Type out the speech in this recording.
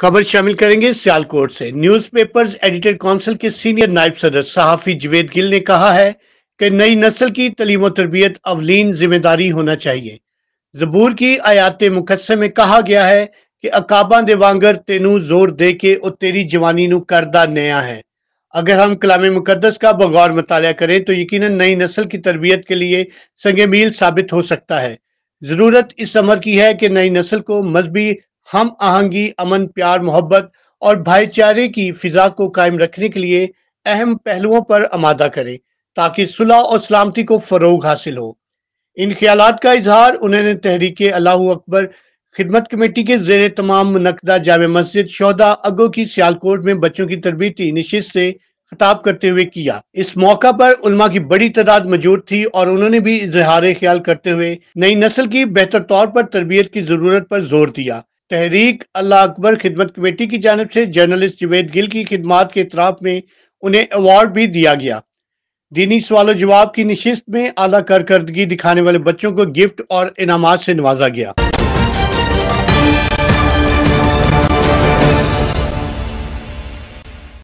खबर शामिल करेंगे सियालकोट से न्यूज़पेपर्स एडिटर काउंसिल के सीनियर नायब सदर सहाफी जुवेद गिल ने कहा है कि नई नस्ल की तलीम तरबियत अवलीन जिम्मेदारी होना चाहिए जबूर की आयात मुकदसे में कहा गया है कि अकाबा दे वांगर तेनू जोर दे के और तेरी जवानी नु करदा नया है अगर हम कलाम मुकदस का बगौर मताल करें तो यकीन नई नस्ल की तरबियत के लिए संग साबित हो सकता है ज़रूरत इस अमर की है कि नई नस्ल को मजहबी हम आहंगी अमन प्यार मोहब्बत और भाईचारे की फिजा को कायम रखने के लिए अहम पहलुओं पर आमादा करें ताकि सुलह और सलामती को फरोग हासिल हो इन ख्याल का इजहार उन्होंने तहरीक अल्लाह अकबर खिदमत कमेटी के जेर तमाम मुनदा जाम मस्जिद शौदा अगो की सियालकोट में बच्चों की तरबती निशित से खताब करते हुए किया इस मौका पर उलमा की बड़ी तादाद मौजूद थी और उन्होंने भी इजहार ख्याल करते हुए नई नस्ल की बेहतर तौर पर तरबियत की जरूरत पर जोर दिया तहरीक अल्लाह अकबर खिदमत कमेटी की जानब से जर्नलिस्ट जुवेद गिल की खिदमत के इतराफ में उन्हें अवार्ड भी दिया गया दीनी सवाल जवाब की नशस्त में आला कारकर्दगी दिखाने वाले बच्चों को गिफ्ट और इनाम से नवाजा गया